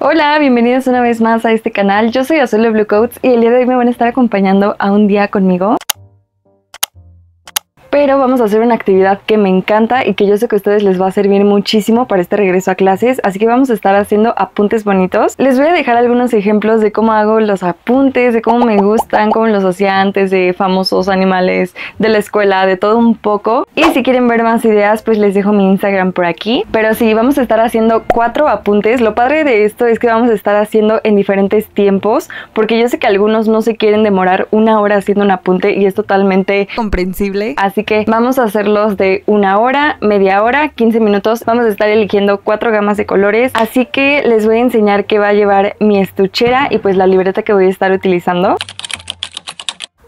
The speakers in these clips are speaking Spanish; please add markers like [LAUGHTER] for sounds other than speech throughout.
Hola, bienvenidos una vez más a este canal. Yo soy Azul Blue Coats y el día de hoy me van a estar acompañando a un día conmigo pero vamos a hacer una actividad que me encanta y que yo sé que a ustedes les va a servir muchísimo para este regreso a clases, así que vamos a estar haciendo apuntes bonitos. Les voy a dejar algunos ejemplos de cómo hago los apuntes, de cómo me gustan, cómo los hacía antes de famosos animales, de la escuela, de todo un poco. Y si quieren ver más ideas, pues les dejo mi Instagram por aquí. Pero sí, vamos a estar haciendo cuatro apuntes. Lo padre de esto es que vamos a estar haciendo en diferentes tiempos, porque yo sé que algunos no se quieren demorar una hora haciendo un apunte y es totalmente comprensible. Así que vamos a hacerlos de una hora, media hora, 15 minutos. Vamos a estar eligiendo cuatro gamas de colores. Así que les voy a enseñar qué va a llevar mi estuchera y pues la libreta que voy a estar utilizando.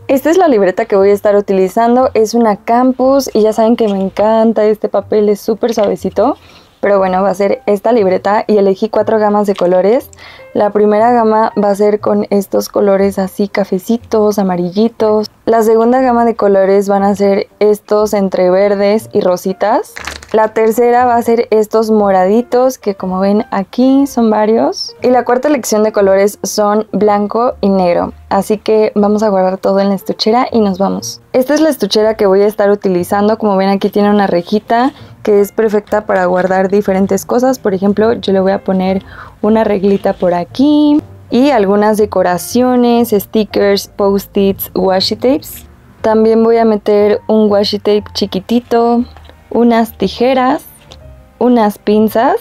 Esta es la libreta que voy a estar utilizando, es una Campus y ya saben que me encanta, este papel es súper suavecito. Pero bueno, va a ser esta libreta y elegí cuatro gamas de colores. La primera gama va a ser con estos colores así cafecitos, amarillitos. La segunda gama de colores van a ser estos entre verdes y rositas. La tercera va a ser estos moraditos que como ven aquí son varios. Y la cuarta elección de colores son blanco y negro. Así que vamos a guardar todo en la estuchera y nos vamos. Esta es la estuchera que voy a estar utilizando. Como ven aquí tiene una rejita que es perfecta para guardar diferentes cosas. Por ejemplo, yo le voy a poner una reglita por aquí y algunas decoraciones, stickers, post-its, washi tapes. También voy a meter un washi tape chiquitito, unas tijeras, unas pinzas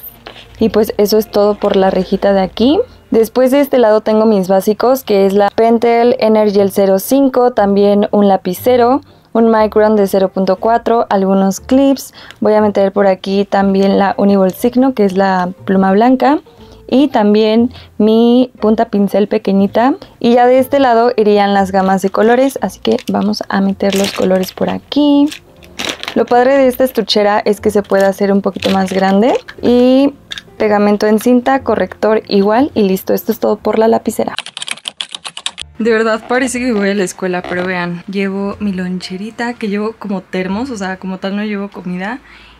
y pues eso es todo por la rejita de aquí. Después de este lado tengo mis básicos que es la Pentel Energy 05, también un lapicero, un micron de 0.4, algunos clips, voy a meter por aquí también la Uniball Signo que es la pluma blanca y también mi punta pincel pequeñita y ya de este lado irían las gamas de colores así que vamos a meter los colores por aquí lo padre de esta estuchera es que se puede hacer un poquito más grande y pegamento en cinta, corrector igual y listo esto es todo por la lapicera de verdad parece que voy a la escuela, pero vean, llevo mi loncherita que llevo como termos, o sea, como tal no llevo comida.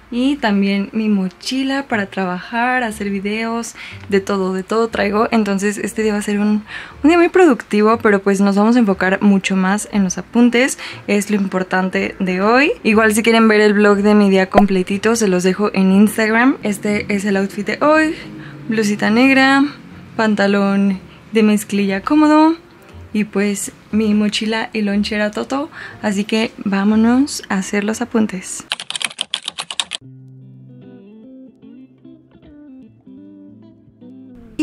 Y también mi mochila para trabajar, hacer videos, de todo, de todo traigo. Entonces este día va a ser un, día muy productivo, pero pues nos vamos a enfocar mucho más en los apuntes. Es lo importante de hoy. Igual si quieren ver el vlog de mi día completito, se los dejo en Instagram. Este es el outfit de hoy. Blusita negra, pantalón de mezclilla cómodo y pues mi mochila y lonchera todo así que vámonos a hacer los apuntes.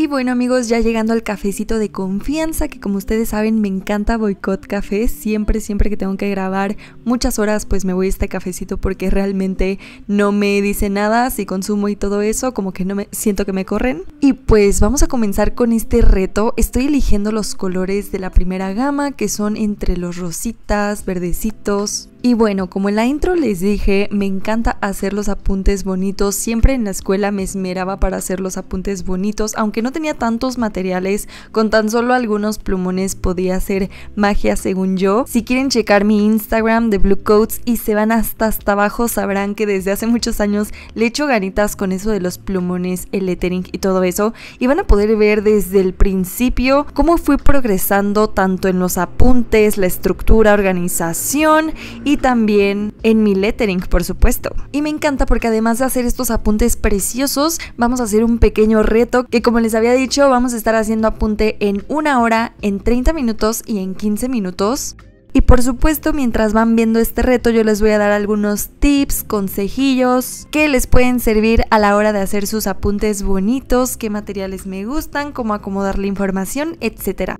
Y bueno amigos, ya llegando al cafecito de confianza, que como ustedes saben me encanta Boicot Café, siempre, siempre que tengo que grabar muchas horas pues me voy a este cafecito porque realmente no me dice nada, si consumo y todo eso, como que no me siento que me corren. Y pues vamos a comenzar con este reto, estoy eligiendo los colores de la primera gama que son entre los rositas, verdecitos, y bueno, como en la intro les dije, me encanta hacer los apuntes bonitos. Siempre en la escuela me esmeraba para hacer los apuntes bonitos, aunque no tenía tantos materiales, con tan solo algunos plumones podía hacer magia según yo. Si quieren checar mi Instagram de Blue Coats y se van hasta hasta abajo, sabrán que desde hace muchos años le echo ganitas con eso de los plumones, el lettering y todo eso. Y van a poder ver desde el principio cómo fui progresando tanto en los apuntes, la estructura, organización y también en mi lettering, por supuesto. Y me encanta porque además de hacer estos apuntes preciosos, vamos a hacer un pequeño reto que como les había dicho, vamos a estar haciendo apunte en una hora, en 30 minutos y en 15 minutos. Y por supuesto, mientras van viendo este reto, yo les voy a dar algunos tips, consejillos que les pueden servir a la hora de hacer sus apuntes bonitos, qué materiales me gustan, cómo acomodar la información, etcétera.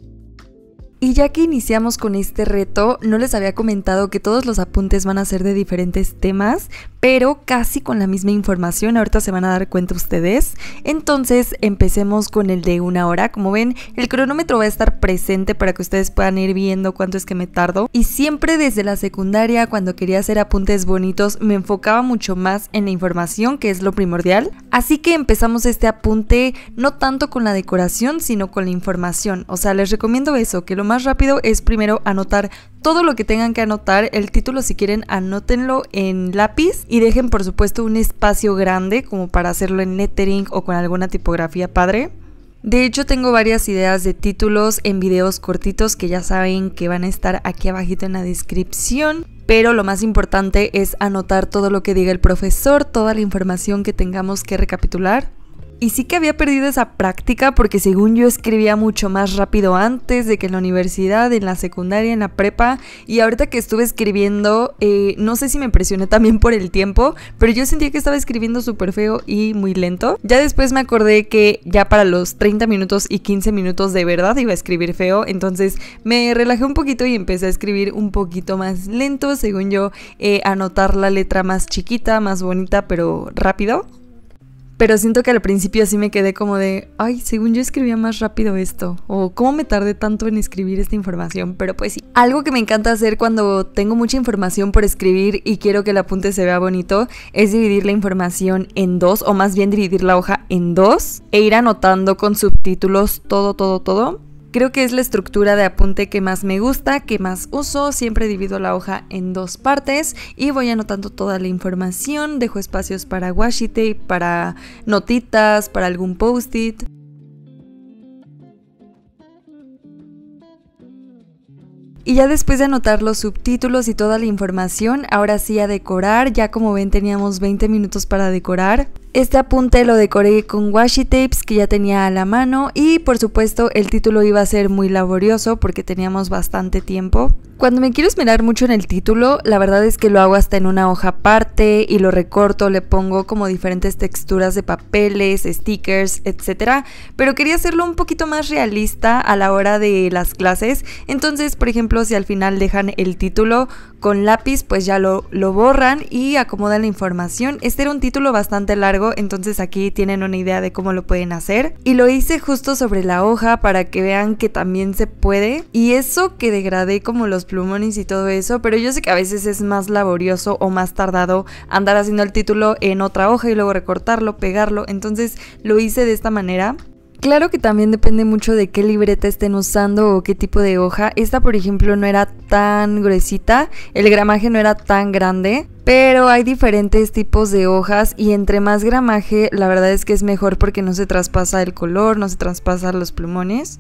Y ya que iniciamos con este reto, no les había comentado que todos los apuntes van a ser de diferentes temas, pero casi con la misma información, ahorita se van a dar cuenta ustedes. Entonces empecemos con el de una hora, como ven el cronómetro va a estar presente para que ustedes puedan ir viendo cuánto es que me tardo y siempre desde la secundaria cuando quería hacer apuntes bonitos me enfocaba mucho más en la información que es lo primordial, así que empezamos este apunte no tanto con la decoración sino con la información, o sea les recomiendo eso, que lo más rápido es primero anotar todo lo que tengan que anotar. El título, si quieren, anótenlo en lápiz y dejen, por supuesto, un espacio grande como para hacerlo en lettering o con alguna tipografía padre. De hecho, tengo varias ideas de títulos en videos cortitos que ya saben que van a estar aquí abajito en la descripción. Pero lo más importante es anotar todo lo que diga el profesor, toda la información que tengamos que recapitular. Y sí que había perdido esa práctica porque según yo escribía mucho más rápido antes de que en la universidad, en la secundaria, en la prepa. Y ahorita que estuve escribiendo, eh, no sé si me presioné también por el tiempo, pero yo sentía que estaba escribiendo súper feo y muy lento. Ya después me acordé que ya para los 30 minutos y 15 minutos de verdad iba a escribir feo. Entonces me relajé un poquito y empecé a escribir un poquito más lento, según yo, eh, anotar la letra más chiquita, más bonita, pero rápido. Pero siento que al principio así me quedé como de, ay, según yo escribía más rápido esto, o cómo me tardé tanto en escribir esta información, pero pues sí. Algo que me encanta hacer cuando tengo mucha información por escribir y quiero que el apunte se vea bonito es dividir la información en dos, o más bien dividir la hoja en dos, e ir anotando con subtítulos todo, todo, todo Creo que es la estructura de apunte que más me gusta, que más uso. Siempre divido la hoja en dos partes y voy anotando toda la información. Dejo espacios para washi tape, para notitas, para algún post-it. Y ya después de anotar los subtítulos y toda la información, ahora sí a decorar. Ya como ven teníamos 20 minutos para decorar. Este apunte lo decoré con washi tapes que ya tenía a la mano y por supuesto el título iba a ser muy laborioso porque teníamos bastante tiempo. Cuando me quiero esmerar mucho en el título, la verdad es que lo hago hasta en una hoja aparte y lo recorto, le pongo como diferentes texturas de papeles, stickers, etc. Pero quería hacerlo un poquito más realista a la hora de las clases. Entonces, por ejemplo, si al final dejan el título con lápiz, pues ya lo, lo borran y acomodan la información. Este era un título bastante largo entonces aquí tienen una idea de cómo lo pueden hacer. Y lo hice justo sobre la hoja para que vean que también se puede. Y eso que degradé como los plumones y todo eso, pero yo sé que a veces es más laborioso o más tardado andar haciendo el título en otra hoja y luego recortarlo, pegarlo, entonces lo hice de esta manera. Claro que también depende mucho de qué libreta estén usando o qué tipo de hoja. Esta, por ejemplo, no era tan gruesita, el gramaje no era tan grande, pero hay diferentes tipos de hojas y entre más gramaje, la verdad es que es mejor porque no se traspasa el color, no se traspasan los plumones.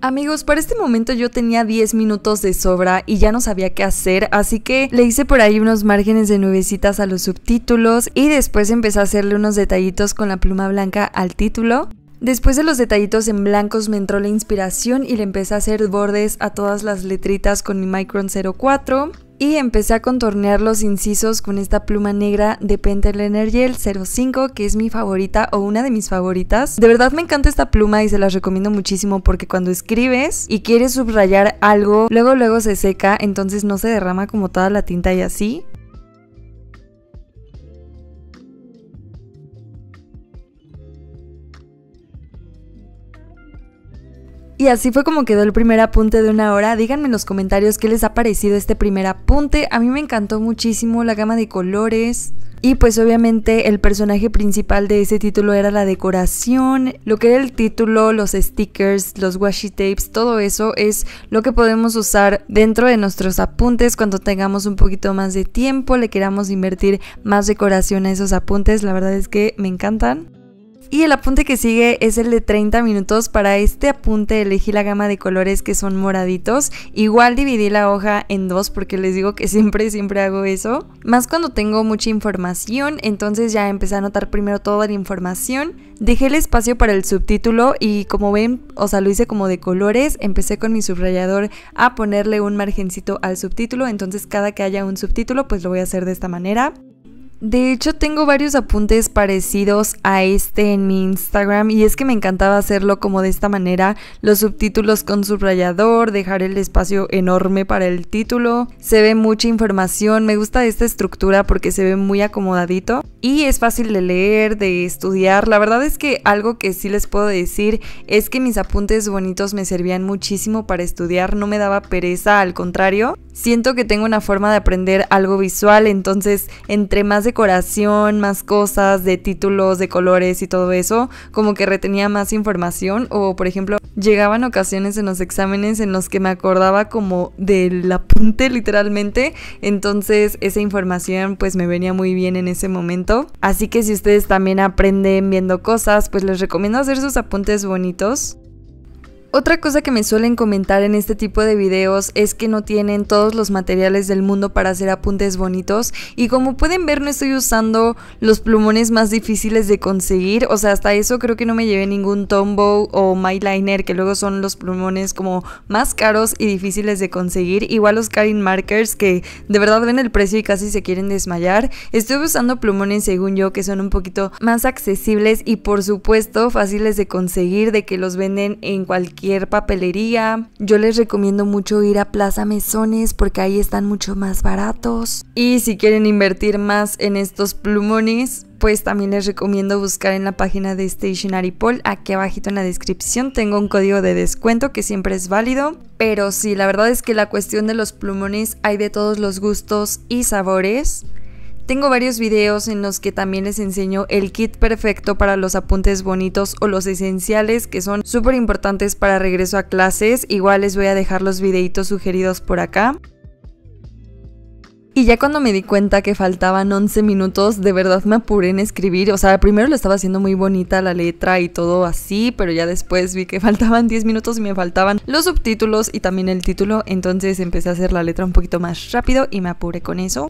Amigos, para este momento yo tenía 10 minutos de sobra y ya no sabía qué hacer, así que le hice por ahí unos márgenes de nubecitas a los subtítulos y después empecé a hacerle unos detallitos con la pluma blanca al título. Después de los detallitos en blancos me entró la inspiración y le empecé a hacer bordes a todas las letritas con mi Micron 04 y empecé a contornear los incisos con esta pluma negra de Pentel Energy 05 que es mi favorita o una de mis favoritas. De verdad me encanta esta pluma y se las recomiendo muchísimo porque cuando escribes y quieres subrayar algo, luego luego se seca, entonces no se derrama como toda la tinta y así. Y así fue como quedó el primer apunte de una hora. Díganme en los comentarios qué les ha parecido este primer apunte. A mí me encantó muchísimo la gama de colores. Y pues obviamente el personaje principal de ese título era la decoración, lo que era el título, los stickers, los washi tapes, todo eso es lo que podemos usar dentro de nuestros apuntes cuando tengamos un poquito más de tiempo, le queramos invertir más decoración a esos apuntes, la verdad es que me encantan. Y el apunte que sigue es el de 30 minutos. Para este apunte elegí la gama de colores que son moraditos. Igual dividí la hoja en dos porque les digo que [LAUGHS] siempre, siempre hago eso. Más cuando tengo mucha información, entonces ya empecé a anotar primero toda la información. Dejé el espacio para el subtítulo y como ven, o sea, lo hice como de colores. Empecé con mi subrayador a ponerle un margencito al subtítulo, entonces cada que haya un subtítulo pues lo voy a hacer de esta manera. De hecho, tengo varios apuntes parecidos a este en mi Instagram y es que me encantaba hacerlo como de esta manera, los subtítulos con subrayador, dejar el espacio enorme para el título, se ve mucha información, me gusta esta estructura porque se ve muy acomodadito y es fácil de leer, de estudiar, la verdad es que algo que sí les puedo decir es que mis apuntes bonitos me servían muchísimo para estudiar, no me daba pereza, al contrario, siento que tengo una forma de aprender algo visual, entonces entre más de decoración, más cosas de títulos, de colores y todo eso, como que retenía más información o por ejemplo llegaban ocasiones en los exámenes en los que me acordaba como del apunte [LAUGHS] literalmente, entonces esa información pues me venía muy bien en ese momento, así que si ustedes también aprenden viendo cosas pues les recomiendo hacer sus apuntes bonitos otra cosa que me suelen comentar en este tipo de videos es que no tienen todos los materiales del mundo para hacer apuntes bonitos y como pueden ver no estoy usando los plumones más difíciles de conseguir, o sea hasta eso creo que no me llevé ningún Tombow o Myliner que luego son los plumones como más caros y difíciles de conseguir, igual los Karin Markers que de verdad ven el precio y casi se quieren desmayar, estoy usando plumones según yo que son un poquito más accesibles y por supuesto fáciles de conseguir de que los venden en cualquier papelería. Yo les recomiendo mucho ir a Plaza Mesones porque ahí están mucho más baratos. Y si quieren invertir más en estos plumones, pues también les recomiendo buscar en la página de Stationary Poll. Aquí abajito en la descripción tengo un código de descuento que siempre es válido. Pero sí, la verdad es que la cuestión de los plumones hay de todos los gustos y sabores. Tengo varios videos en los que también les enseño el kit perfecto para los apuntes bonitos o los esenciales que son súper importantes para regreso a clases. Igual les voy a dejar los videitos sugeridos por acá. Y ya cuando me di cuenta que faltaban 11 minutos, de verdad me apuré en escribir. O sea, primero lo estaba haciendo muy bonita la letra y todo así, pero ya después vi que [LAUGHS] faltaban 10 minutos y me faltaban los subtítulos y también el título. Entonces empecé a hacer la letra un poquito más rápido y me apuré con eso.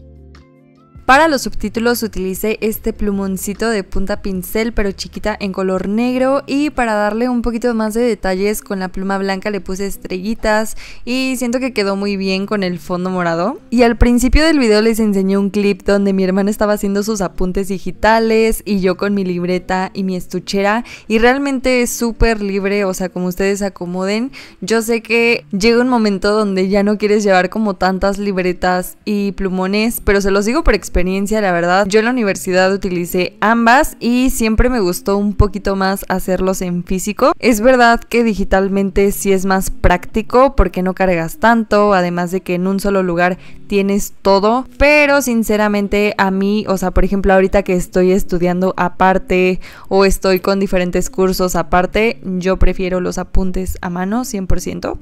Para los subtítulos utilicé este plumoncito de punta pincel pero chiquita en color negro y para darle un poquito más de detalles con la pluma blanca le puse estrellitas y siento que quedó muy bien con el fondo morado. Y al principio del video les enseñé un clip donde mi hermana estaba haciendo sus apuntes digitales y yo con mi libreta y mi estuchera y realmente es súper libre, o sea como ustedes acomoden. Yo sé que llega un momento donde ya no quieres llevar como tantas libretas y plumones pero se los digo por experiencia experiencia, la verdad. Yo en la universidad utilicé ambas y siempre me gustó un poquito más hacerlos en físico. Es verdad que digitalmente sí es más práctico porque no cargas tanto, además de que en un solo lugar tienes todo, pero sinceramente a mí, o sea, por ejemplo, ahorita que estoy estudiando aparte o estoy con diferentes cursos aparte, yo prefiero los apuntes a mano 100%.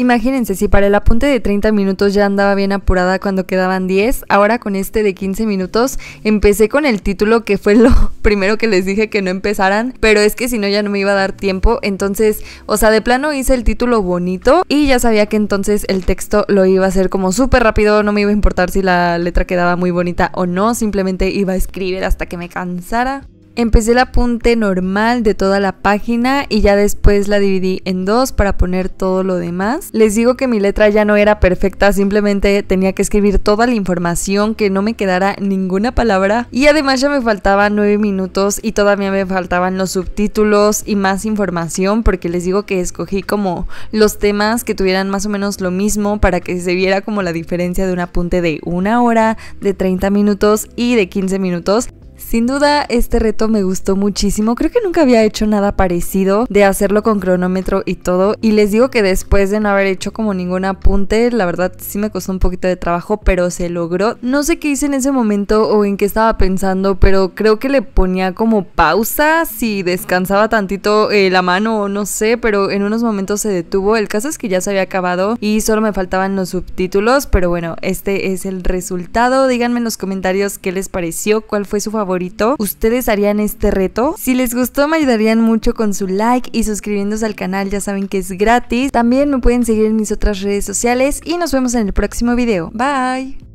Imagínense, si para el apunte de 30 minutos ya andaba bien apurada cuando quedaban 10, ahora con este de 15 minutos empecé con el título que fue lo [LAUGHS] primero que les dije que no empezaran, pero es que si no ya no me iba a dar tiempo, entonces, o sea, de plano hice el título bonito y ya sabía que entonces el texto lo iba a hacer como súper rápido, no me iba a importar si la letra quedaba muy bonita o no, simplemente iba a escribir hasta que me cansara. Empecé el apunte normal de toda la página y ya después la dividí en dos para poner todo lo demás. Les digo que mi letra ya no era perfecta, simplemente tenía que escribir toda la información, que no me quedara ninguna palabra. Y además ya me faltaban nueve minutos y todavía me faltaban los subtítulos y más información porque les digo que escogí como los temas que tuvieran más o menos lo mismo para que se viera como la diferencia de un apunte de una hora, de 30 minutos y de 15 minutos. Sin duda, este reto me gustó muchísimo. Creo que nunca había hecho nada parecido de hacerlo con cronómetro y todo. Y les digo que después de no haber hecho como ningún apunte, la verdad sí me costó un poquito de trabajo, pero se logró. No sé qué hice en ese momento o en qué estaba pensando, pero creo que le ponía como pausa si descansaba tantito eh, la mano o no sé, pero en unos momentos se detuvo. El caso es que ya se había acabado y solo me faltaban los subtítulos, pero bueno, este es el resultado. Díganme en los comentarios qué les pareció, cuál fue su favorito ¿ustedes harían este reto? Si les gustó me ayudarían mucho con su like y suscribiéndose al canal, ya saben que es gratis. También me pueden seguir en mis otras redes sociales y nos vemos en el próximo video. Bye.